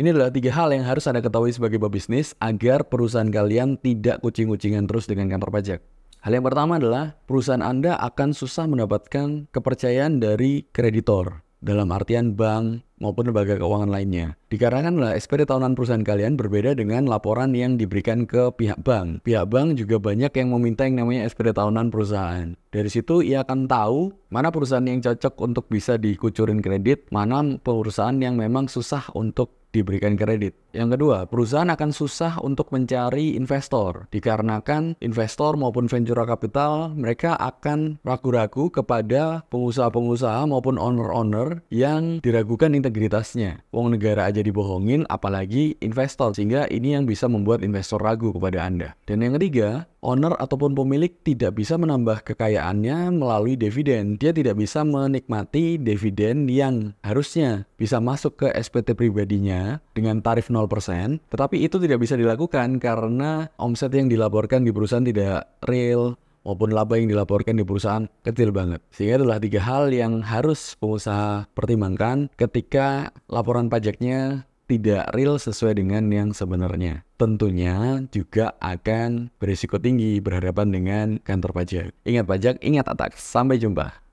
Ini adalah tiga hal yang harus Anda ketahui sebagai pebisnis agar perusahaan kalian tidak kucing-kucingan terus dengan kantor pajak. Hal yang pertama adalah perusahaan Anda akan susah mendapatkan kepercayaan dari kreditor. Dalam artian bank, maupun lembaga keuangan lainnya. Dikarenakan lah SPT tahunan perusahaan kalian berbeda dengan laporan yang diberikan ke pihak bank. Pihak bank juga banyak yang meminta yang namanya SPT tahunan perusahaan. Dari situ ia akan tahu mana perusahaan yang cocok untuk bisa dikucurin kredit, mana perusahaan yang memang susah untuk diberikan kredit. Yang kedua, perusahaan akan susah untuk mencari investor dikarenakan investor maupun venture capital mereka akan ragu-ragu kepada pengusaha-pengusaha maupun owner-owner yang diragukan integritas integritasnya. uang negara aja dibohongin, apalagi investor. Sehingga ini yang bisa membuat investor ragu kepada Anda. Dan yang ketiga, owner ataupun pemilik tidak bisa menambah kekayaannya melalui dividen. Dia tidak bisa menikmati dividen yang harusnya bisa masuk ke SPT pribadinya dengan tarif 0%, tetapi itu tidak bisa dilakukan karena omset yang dilaporkan di perusahaan tidak real maupun laba yang dilaporkan di perusahaan kecil banget. Sehingga adalah tiga hal yang harus pengusaha pertimbangkan ketika laporan pajaknya tidak real sesuai dengan yang sebenarnya. Tentunya juga akan berisiko tinggi berhadapan dengan kantor pajak. Ingat pajak, ingat atak. Sampai jumpa.